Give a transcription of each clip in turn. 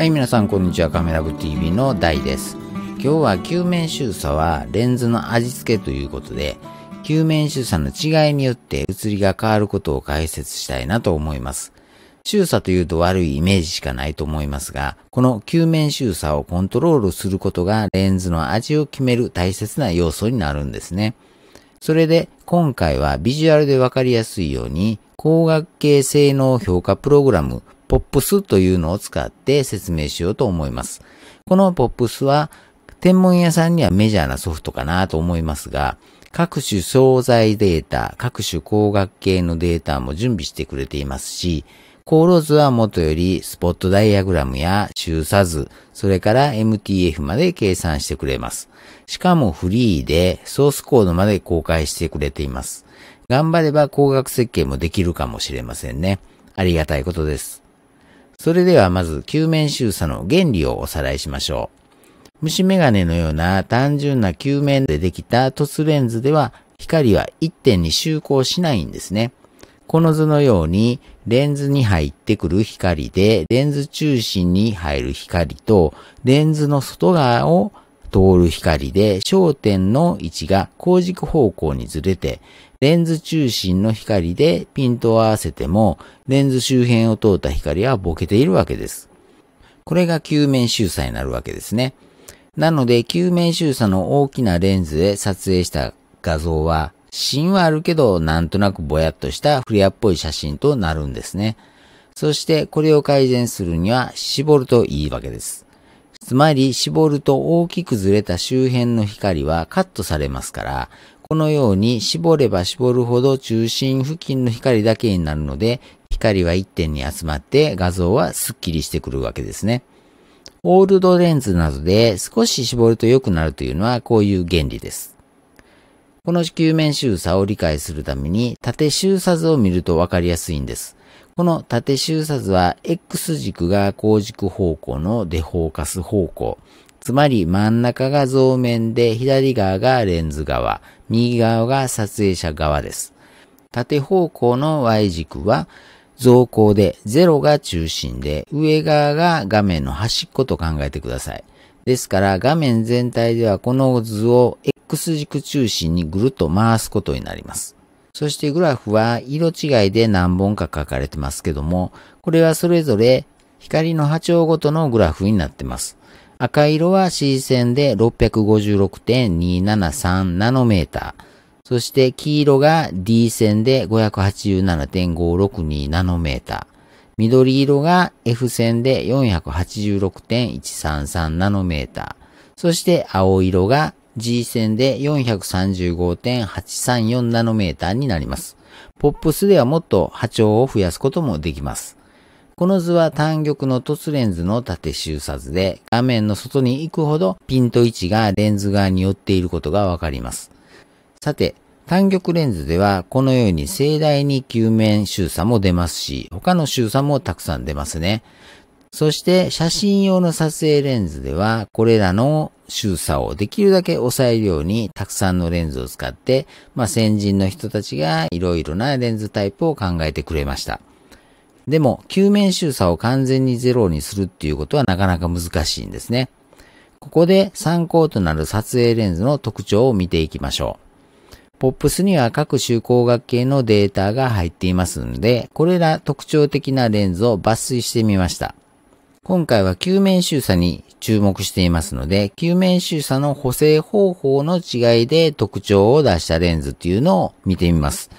はい、皆さん、こんにちは。カメラ部 TV の大です。今日は球面収差はレンズの味付けということで、球面収差の違いによって写りが変わることを解説したいなと思います。収差というと悪いイメージしかないと思いますが、この球面収差をコントロールすることがレンズの味を決める大切な要素になるんですね。それで今回はビジュアルでわかりやすいように光学系性能評価プログラムポップスというのを使って説明しようと思います。このポップスは、天文屋さんにはメジャーなソフトかなと思いますが、各種惣菜データ、各種工学系のデータも準備してくれていますし、コーロ図はもとよりスポットダイアグラムや周差図、それから MTF まで計算してくれます。しかもフリーでソースコードまで公開してくれています。頑張れば工学設計もできるかもしれませんね。ありがたいことです。それではまず、球面収差の原理をおさらいしましょう。虫眼鏡のような単純な球面でできた凸レンズでは、光は一点に集光しないんですね。この図のように、レンズに入ってくる光で、レンズ中心に入る光と、レンズの外側を通る光で、焦点の位置が光軸方向にずれて、レンズ中心の光でピントを合わせても、レンズ周辺を通った光はボケているわけです。これが球面収差になるわけですね。なので、球面収差の大きなレンズで撮影した画像は、芯はあるけど、なんとなくぼやっとしたフレアっぽい写真となるんですね。そして、これを改善するには、絞るといいわけです。つまり、絞ると大きくずれた周辺の光はカットされますから、このように絞れば絞るほど中心付近の光だけになるので、光は一点に集まって画像はスッキリしてくるわけですね。オールドレンズなどで少し絞ると良くなるというのはこういう原理です。この球面周差を理解するために縦周差図を見るとわかりやすいんです。この縦周差図は X 軸が高軸方向のデフォーカス方向、つまり真ん中が像面で左側がレンズ側、右側が撮影者側です。縦方向の Y 軸は像高で0が中心で上側が画面の端っこと考えてください。ですから画面全体ではこの図を X 軸中心にぐるっと回すことになります。そしてグラフは色違いで何本か書かれてますけども、これはそれぞれ光の波長ごとのグラフになってます。赤色は C 線で656.273ナノメーター。そして黄色が D 線で587.562ナノメーター。緑色が F 線で486.133ナノメーター。そして青色が G 線で435.834ナノメーターになります。ポップスではもっと波長を増やすこともできます。この図は単玉の凸レンズの縦収図で、画面の外に行くほどピント位置がレンズ側に寄っていることがわかります。さて、単玉レンズではこのように盛大に球面収差も出ますし、他の収差もたくさん出ますね。そして写真用の撮影レンズではこれらの収差をできるだけ抑えるようにたくさんのレンズを使って、まあ、先人の人たちが色々なレンズタイプを考えてくれました。でも、球面周差を完全にゼロにするっていうことはなかなか難しいんですね。ここで参考となる撮影レンズの特徴を見ていきましょう。ポップスには各種光学系のデータが入っていますので、これら特徴的なレンズを抜粋してみました。今回は球面周差に注目していますので、球面周差の補正方法の違いで特徴を出したレンズっていうのを見てみます。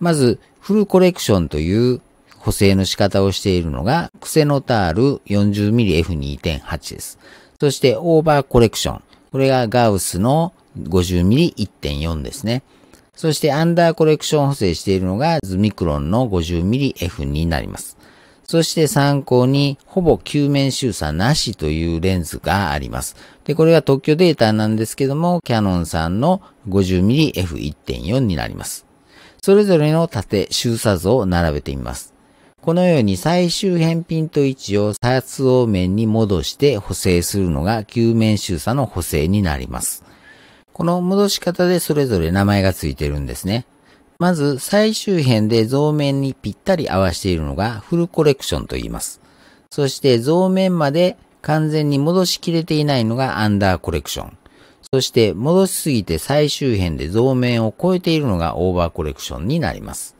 まず、フルコレクションという補正の仕方をしているのが、クセノタール 40mmF2.8 です。そして、オーバーコレクション。これがガウスの 50mm1.4 ですね。そして、アンダーコレクション補正しているのが、ズミクロンの5 0 m m f になります。そして参考に、ほぼ球面収差なしというレンズがあります。で、これは特許データなんですけども、キャノンさんの 50mmF1.4 になります。それぞれの縦、収差図を並べてみます。このように最終返品と位置を発応面に戻して補正するのが9面収差の補正になります。この戻し方でそれぞれ名前がついてるんですね。まず最終辺で増面にぴったり合わせているのがフルコレクションと言います。そして増面まで完全に戻しきれていないのがアンダーコレクション。そして戻しすぎて最終辺で増面を超えているのがオーバーコレクションになります。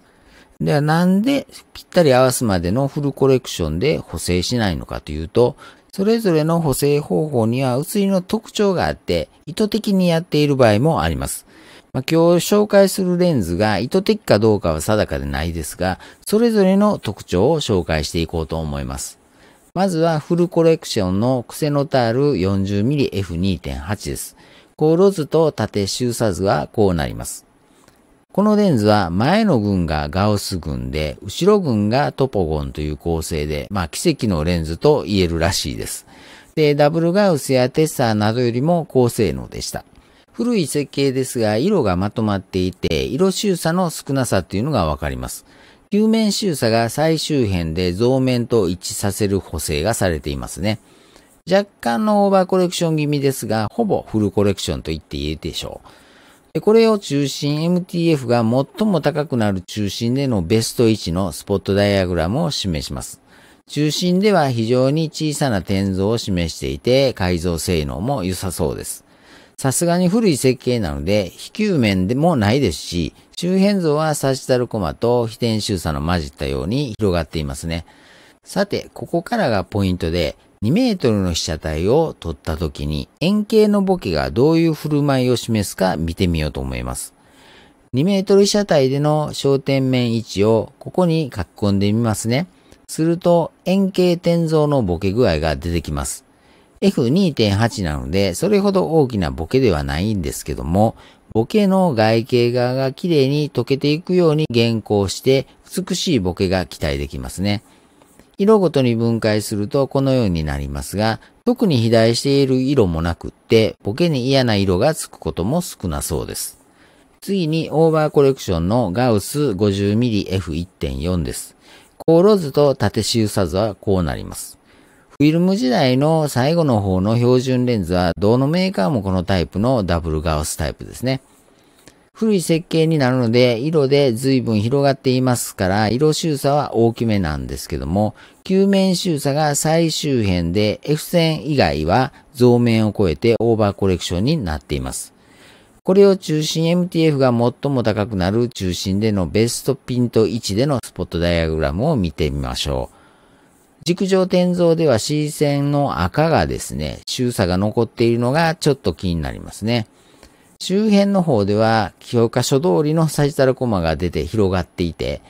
ではなんでぴったり合わすまでのフルコレクションで補正しないのかというと、それぞれの補正方法には写りの特徴があって、意図的にやっている場合もあります。まあ、今日紹介するレンズが意図的かどうかは定かでないですが、それぞれの特徴を紹介していこうと思います。まずはフルコレクションの癖のタール 40mmF2.8 です。高ロズと縦周差図はこうなります。このレンズは前の群がガウス群で、後ろ群がトポゴンという構成で、まあ奇跡のレンズと言えるらしいです。で、ダブルガウスやテッサーなどよりも高性能でした。古い設計ですが、色がまとまっていて、色収差の少なさというのがわかります。球面収差が最終辺で増面と一致させる補正がされていますね。若干のオーバーコレクション気味ですが、ほぼフルコレクションと言っていいでしょう。これを中心 MTF が最も高くなる中心でのベスト位置のスポットダイアグラムを示します。中心では非常に小さな点像を示していて改造性能も良さそうです。さすがに古い設計なので、非球面でもないですし、周辺像はサジタルコマと非点周差の混じったように広がっていますね。さて、ここからがポイントで、2メートルの被写体を撮った時に円形のボケがどういう振る舞いを示すか見てみようと思います。2メートル被写体での焦点面位置をここに書き込んでみますね。すると円形転造のボケ具合が出てきます。F2.8 なのでそれほど大きなボケではないんですけども、ボケの外形側が綺麗に溶けていくように原稿して美しいボケが期待できますね。色ごとに分解するとこのようになりますが、特に肥大している色もなくって、ボケに嫌な色がつくことも少なそうです。次にオーバーコレクションのガウス 50mmF1.4 です。コーロ図と縦周差図はこうなります。フィルム時代の最後の方の標準レンズは、どのメーカーもこのタイプのダブルガウスタイプですね。古い設計になるので、色で随分広がっていますから、色収差は大きめなんですけども、球面収差が最周辺で F 線以外は増面を超えてオーバーコレクションになっています。これを中心 MTF が最も高くなる中心でのベストピント位置でのスポットダイアグラムを見てみましょう。軸上転造では C 線の赤がですね、収差が残っているのがちょっと気になりますね。周辺の方では、教科書通りのサジタルコマが出て広がっていて、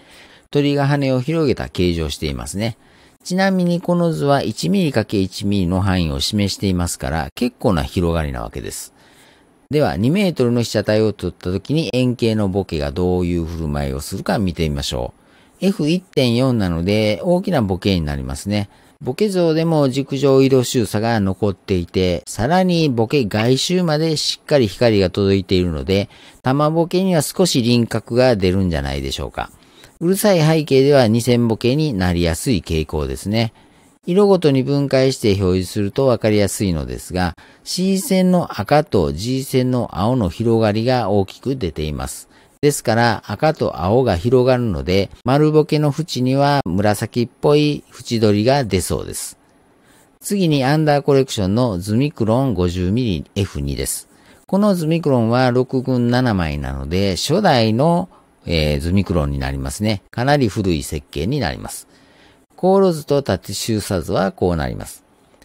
鳥が羽を広げた形状をしていますね。ちなみにこの図は 1mm×1mm の範囲を示していますから、結構な広がりなわけです。では、2メートルの被写体を撮った時に円形のボケがどういう振る舞いをするか見てみましょう。F1.4 なので大きなボケになりますね。ボケ像でも軸上移動収差が残っていて、さらにボケ外周までしっかり光が届いているので、玉ボケには少し輪郭が出るんじゃないでしょうか。うるさい背景では2000ボケになりやすい傾向ですね。色ごとに分解して表示すると分かりやすいのですが、C 線の赤と G 線の青の広がりが大きく出ています。ですから赤と青が広がるので、丸ボケの縁には紫っぽい縁取りが出そうです。次にアンダーコレクションのズミクロン 50mmF2 です。このズミクロンは6分7枚なので、初代の、えー、ズミクロンになりますね。かなり古い設計になります。コールズとタッチシューサ図はこうなります。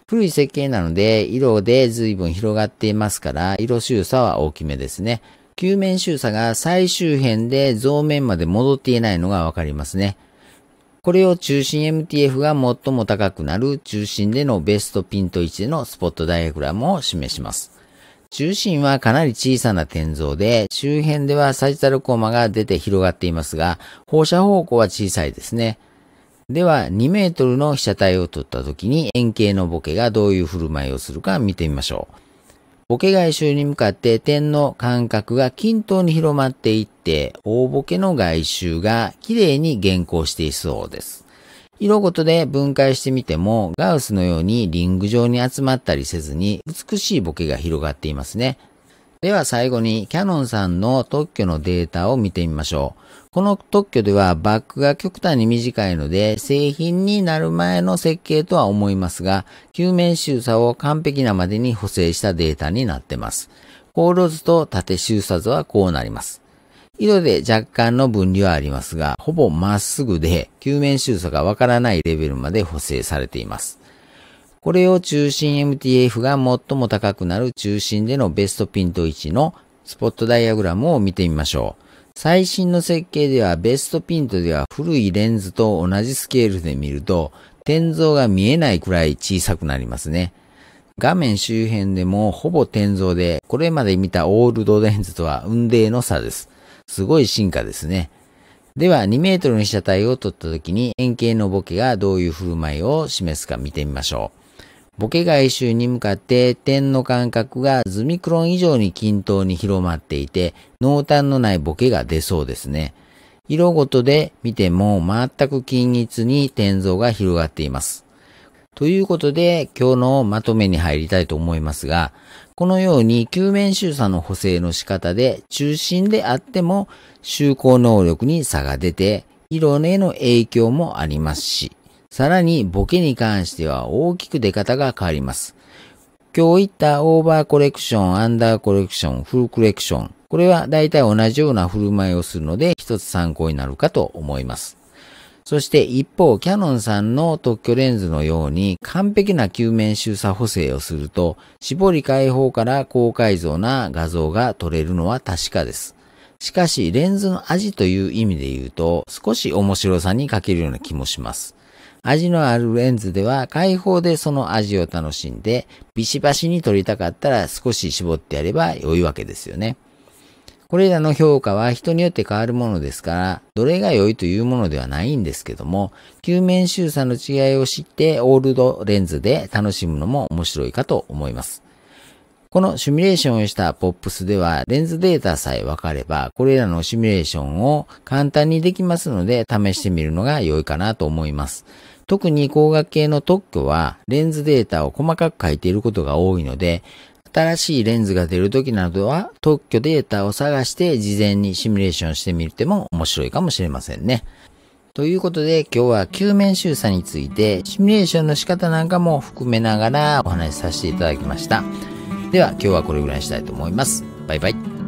古い設計なので、色で随分広がっていますから、色収差は大きめですね。球面周差が最終辺で増面まで戻っていないのがわかりますね。これを中心 MTF が最も高くなる中心でのベストピント位置でのスポットダイアグラムを示します。中心はかなり小さな点像で、周辺ではサジタルコーマが出て広がっていますが、放射方向は小さいですね。では、2メートルの被写体を撮った時に円形のボケがどういう振る舞いをするか見てみましょう。ボケ外周に向かって点の間隔が均等に広まっていって、大ボケの外周が綺麗に減行していそうです。色ごとで分解してみても、ガウスのようにリング状に集まったりせずに、美しいボケが広がっていますね。では最後にキャノンさんの特許のデータを見てみましょう。この特許ではバックが極端に短いので製品になる前の設計とは思いますが、球面収差を完璧なまでに補正したデータになっています。コール図と縦収差図はこうなります。色で若干の分離はありますが、ほぼまっすぐで球面収差がわからないレベルまで補正されています。これを中心 MTF が最も高くなる中心でのベストピント位置のスポットダイアグラムを見てみましょう。最新の設計ではベストピントでは古いレンズと同じスケールで見ると天像が見えないくらい小さくなりますね。画面周辺でもほぼ天像でこれまで見たオールドレンズとは雲泥の差です。すごい進化ですね。では2メートルの被写体を撮った時に円形のボケがどういう振る舞いを示すか見てみましょう。ボケ外周に向かって点の間隔がズミクロン以上に均等に広まっていて、濃淡のないボケが出そうですね。色ごとで見ても全く均一に点像が広がっています。ということで、今日のまとめに入りたいと思いますが、このように球面収差の補正の仕方で中心であっても、修行能力に差が出て、色への影響もありますし、さらにボケに関しては大きく出方が変わります。今日言ったオーバーコレクション、アンダーコレクション、フルコレクション。これは大体同じような振る舞いをするので一つ参考になるかと思います。そして一方、キャノンさんの特許レンズのように完璧な球面収差補正をすると、絞り解放から高解像な画像が撮れるのは確かです。しかし、レンズの味という意味で言うと、少し面白さに欠けるような気もします。味のあるレンズでは開放でその味を楽しんで、ビシバシに撮りたかったら少し絞ってやれば良いわけですよね。これらの評価は人によって変わるものですから、どれが良いというものではないんですけども、球面収差の違いを知ってオールドレンズで楽しむのも面白いかと思います。このシミュレーションをしたポップスでは、レンズデータさえ分かれば、これらのシミュレーションを簡単にできますので、試してみるのが良いかなと思います。特に光学系の特許はレンズデータを細かく書いていることが多いので、新しいレンズが出るときなどは特許データを探して事前にシミュレーションしてみても面白いかもしれませんね。ということで今日は球面収差についてシミュレーションの仕方なんかも含めながらお話しさせていただきました。では今日はこれぐらいにしたいと思います。バイバイ。